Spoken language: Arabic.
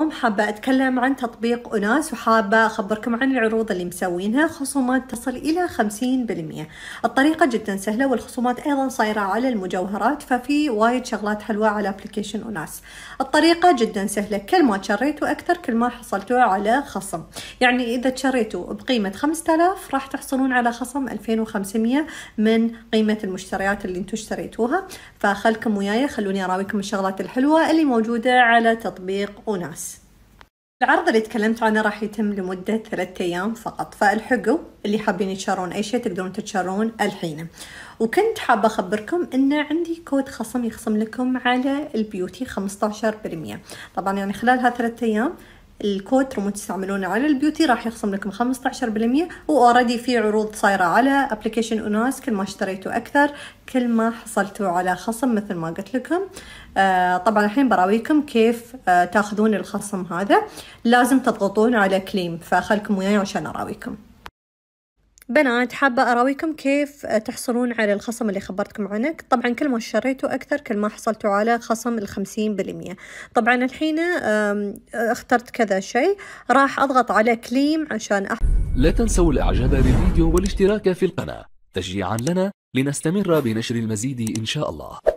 اليوم حابة أتكلم عن تطبيق أناس وحابة أخبركم عن العروض اللي مسوينها خصومات تصل إلى 50% الطريقة جدا سهلة والخصومات أيضا صايرة على المجوهرات ففي وايد شغلات حلوة على أبليكيشن أناس الطريقة جدا سهلة كل ما تشريتوا أكثر كل ما حصلتوا على خصم يعني إذا تشريتوا بقيمة 5000 راح تحصلون على خصم 2500 من قيمة المشتريات اللي انتم اشتريتوها فخلكم وياي خلوني أراويكم الشغلات الحلوة اللي موجودة على تطبيق أناس العرض اللي تكلمت عنه راح يتم لمدة ثلاثة أيام فقط فالحقوا اللي حابين يتشارون أي شيء تقدرون تتشارون الحين وكنت حابة أخبركم أن عندي كود خصم يخصم لكم على البيوتي 15% طبعا يعني خلال هالثلاثة أيام الكود ترمون تستعملونه على البيوتي راح يخصم لكم 15% واوريدي في عروض صايره على ابلكيشن اوناس كل ما اشتريتوا اكثر كل ما حصلتوا على خصم مثل ما قلت لكم آه طبعا الحين براويكم كيف آه تاخذون الخصم هذا لازم تضغطون على كليم فخلكم وياي عشان اراويكم بنات حابة أراويكم كيف تحصلون على الخصم اللي خبرتكم عنه طبعا كل ما شريتوا أكثر كل ما حصلتوا على خصم الخمسين بالمية طبعا الحين اخترت كذا شيء راح أضغط على كليم عشان أح لا تنسوا الإعجاب بالفيديو والاشتراك في القناة تشجيعا لنا لنستمر بنشر المزيد إن شاء الله